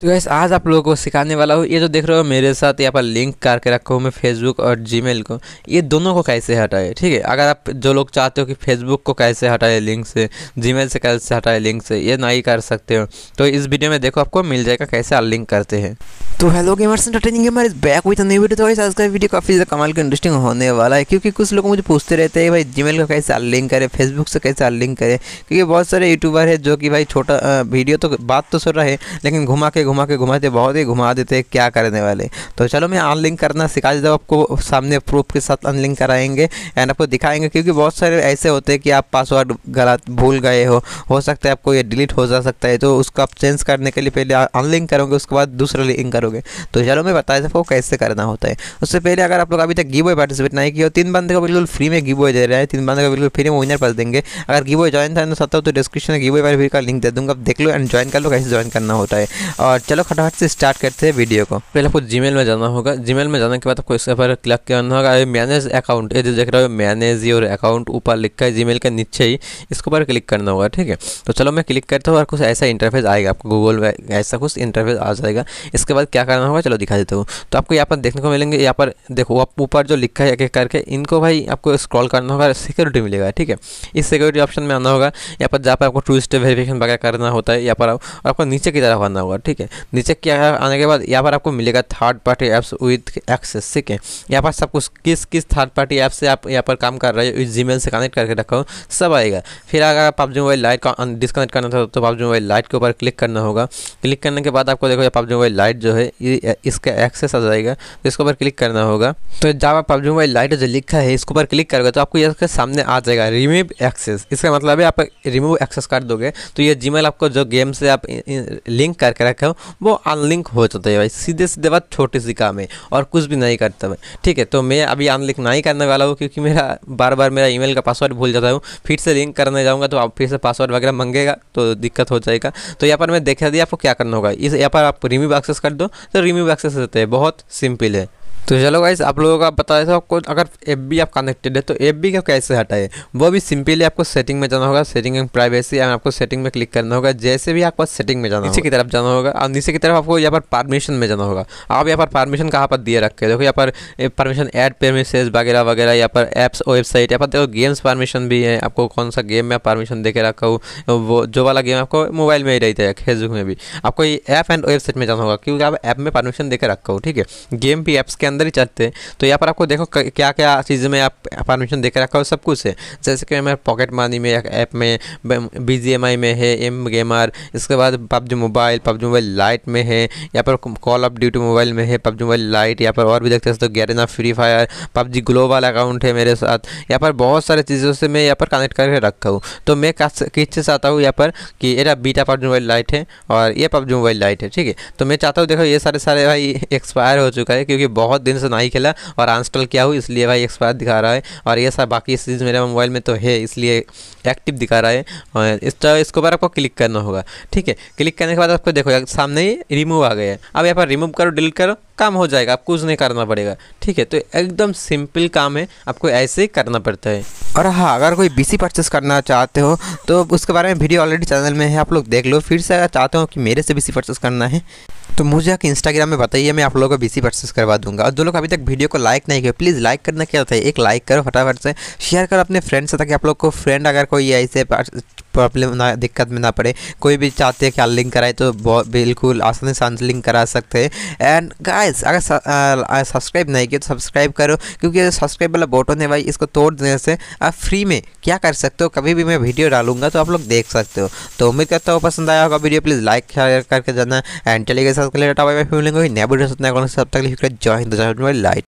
तो गैस आज आप लोगों को सिखाने वाला हूँ ये जो देख रहे हो मेरे साथ यहाँ पर लिंक करके रखा हूँ मैं फेसबुक और जीमेल को ये दोनों को कैसे हटाए ठीक है अगर आप जो लोग चाहते हो कि फेसबुक को कैसे हटाए लिंक से जीमेल से कैसे हटाए लिंक से ये नहीं कर सकते हो तो इस वीडियो में देखो आपको मिल जाएगा कैसे आप लिंक करते हैं तो hello gamers entertaining gamer is back with नई वीडियो तो आज का वीडियो काफ़ी ज़्यादा कमाल का इंटरेस्टिंग होने वाला है क्योंकि कुछ लोग मुझे पूछते रहते हैं भाई जीमेल का कैसे लिंक करें फेसबुक से कैसे लिंक करें क्योंकि बहुत सारे यूट्यूबर है जो कि भाई छोटा वीडियो तो बात तो सुन रहे हैं लेकिन घुमा के घुमा के घुमाते बहुत ही घुमा देते हैं क्या करने वाले तो चलो मैं अनलिंक करना सिखा देता हूँ आपको सामने प्रूफ के साथ अनलिंक कराएंगे एंड आपको दिखाएंगे क्योंकि बहुत सारे ऐसे होते हैं कि आप पासवर्ड गलत भूल गए हो सकता है आपको ये डिलीट हो जा सकता है तो उसको आप चेंज करने के लिए पहले अनलिंक करोगे उसके बाद दूसरा लिंक करोगे तो चलो मैं बताया सबको कैसे करना होता है उससे पहले अगर आप लोग अभी तक गिव पार्टिसिपेट नहीं किया तीन बंदे को बिल्कुल फ्री में गिव दे रहे हैं तीन बंदे को बिल्कुल फ्री में विनर पास देंगे अगर गिव ज्वाइन था चाहता हो तो डिस्क्रिप्शन में गिव वाई का लिंक दे दूँगा आप देख लो एंड ज्वाइन कर लो कैसे ज्वाइन करना होता है और चलो खटाखट से स्टार्ट करते हैं वीडियो को पहले आपको जी में जाना होगा जी में जाने के बाद आपको इसके ऊपर क्लिक करना होगा मैनेज अकाउंट ये जो देख रहे हो मैनेज योर अकाउंट ऊपर लिखा है जी के नीचे ही इसके ऊपर क्लिक करना होगा ठीक है तो चलो मैं क्लिक करता हूँ और कुछ ऐसा इंटरफेस आएगा आपको गूगल ऐसा कुछ इंटरफेस आ जाएगा इसके बाद क्या करना होगा चलो दिखा देते हो तो आपको यहाँ पर देखने को मिलेंगे यहाँ पर देखो आप ऊपर जो लिखा है एक एक करके इनको भाई आपको स्क्रॉल करना होगा सिक्योरिटी मिलेगा ठीक है इस सिक्योरिटी ऑप्शन में आना होगा यहाँ पर जहाँ पर आपको टू स्टेप वेरिफिकेशन वगैरह करना होता है यहाँ पर आपको नीचे की तरफ आना होगा ठीक है नीचे क्या आने के बाद यहाँ पर आपको मिलेगा third party apps with access ठीक है यहाँ पर सब कुछ किस किस थर्ड पार्टी ऐप से आप यहाँ पर काम कर रहे हो मेल से कनेक्ट करके रखा हो सब आएगा फिर अगर आप पबजी मोबाइल लाइट का डिस्कनेक्ट करना था तो पबजी मोबाइल लाइट के ऊपर क्लिक करना होगा क्लिक करने के बाद आपको देखो पबजी मोबाइल लाइट जो है ये इसका एक्सेस आ जाएगा तो इसके ऊपर क्लिक करना होगा तो आप पबजी मोबाइल लाइट जो लिखा है इसके ऊपर क्लिक करोगे तो आपको इसके सामने आ जाएगा रिमूव एक्सेस इसका मतलब है आप रिमूव एक्सेस कर दोगे तो ये जीमेल आपको जो गेम से आप लिंक करके रखे हो वो अनलिंक हो जाता है भाई सीधे सीधे बात छोटी सी काम है और कुछ भी नहीं करता मैं ठीक है तो मैं अभी अनलिंक नहीं करने वाला हूँ क्योंकि मेरा बार बार मेरा ईमेल का पासवर्ड भूल जाता हूँ फिर से लिंक करने जाऊँगा तो आप फिर से पासवर्ड वगैरह मंगेगा तो दिक्कत हो जाएगा तो यहाँ पर मैं देखा दिया आपको क्या करना होगा इस यहाँ पर आप रिमूव एक्सेस कर दो तो रिम्यूव एक्सेस देते हैं बहुत सिंपल है तो चलो गाइस आप लोगों का बता देता आपको अगर एफ बी आप कनेक्टेड है तो एफ बी को कैसे हटाए वो भी सिंपली आपको सेटिंग में जाना होगा सेटिंग एंड प्राइवेसी एंड आपको सेटिंग में क्लिक करना होगा जैसे भी आपको सेटिंग में जाना नीचे की तरफ जाना होगा और नीचे की तरफ आपको यहाँ पर परमिशन में जाना होगा आप यहाँ पर परमिशन कहाँ पर दिए रखे देखो यहाँ पर परमिशन एड परमिसेज वगैरह वगैरह यहाँ पर एप्स वेबसाइट यहाँ पर देखो गेम्स परमिशन भी है आपको कौन सा गेम में परमिशन दे के रखा हूँ वो जो वाला गेम आपको मोबाइल में ही रहता है फेसबुक में भी आपको ऐप एंड वेबसाइट में जाना होगा क्योंकि आप ऐप में परमिशन दे के रखा हो ठीक है गेम भी ऐप्स के अंदर ही चाहते हैं तो यहाँ पर आपको देखो क्या क्या चीज़ में आप परमिशन देकर रखा हो सब कुछ है जैसे कि मैं पॉकेट मनी में ऐप में बी में है एम गेमर इसके बाद PUBG mobile PUBG mobile lite में है यहाँ पर कॉल ऑफ ड्यूटी मोबाइल में है पबजी मोबाइल लाइट यहाँ पर और भी देखते सकते हो free fire PUBG global account है मेरे साथ यहाँ पर बहुत सारे चीज़ों से मैं यहाँ पर कनेक्ट करके रखा हूँ तो मैं किस चाहता हूँ यहाँ पर कि ये बीटा पबजी मोबाइल लाइट है और ये पबजी मोबाइल लाइट है ठीक है तो मैं चाहता हूँ देखो ये सारे सारे भाई एक्सपायर हो चुका है क्योंकि बहुत दिन से ना ही खेला और अनस्टॉल किया हुआ इसलिए भाई एक्सपायर दिखा रहा है और ये सब बाकी चीज़ मेरे मोबाइल में तो है इसलिए एक्टिव दिखा रहा है और इस तो इसके ऊपर आपको क्लिक करना होगा ठीक है क्लिक करने के बाद आपको देखो सामने ही रिमूव आ गया है अब यहाँ पर रिमूव करो डिलीट करो काम हो जाएगा आपको कुछ नहीं करना पड़ेगा ठीक है तो एकदम सिंपल काम है आपको ऐसे ही करना पड़ता है और हाँ अगर कोई बीसी परचेस करना चाहते हो तो उसके बारे में वीडियो ऑलरेडी चैनल में है आप लोग देख लो फिर से अगर चाहते हो कि मेरे से बीसी परचेस करना है तो मुझे आके इंस्टाग्राम में बताइए मैं आप लोगों को बीसी परचेस करवा दूंगा और जो लोग अभी तक वीडियो को लाइक नहीं किए प्लीज़ लाइक करना क्या था एक लाइक करो फटाफट से शेयर करो अपने फ्रेंड से ताकि आप लोग को फ्रेंड अगर कोई ऐसे प्रॉब्लम ना दिक्कत में ना पड़े कोई भी चाहते हैं कि लिंक कराए तो बिल्कुल आसानी से लिंक करा सकते हैं एंड गाइस अगर सब्सक्राइब नहीं किया तो सब्सक्राइब करो क्योंकि सब्सक्राइब वाला बटन है भाई इसको तोड़ देने से आप फ्री में क्या कर सकते हो कभी भी मैं वीडियो डालूंगा तो आप लोग देख सकते हो तो उम्मीद करता हूँ पसंद आया होगा वीडियो प्लीज़ लाइक शेयर करके जाना एंड टेलीग्राम सबके लिए टाटा बाय बाय फैमिली जय हिंद जय लाइट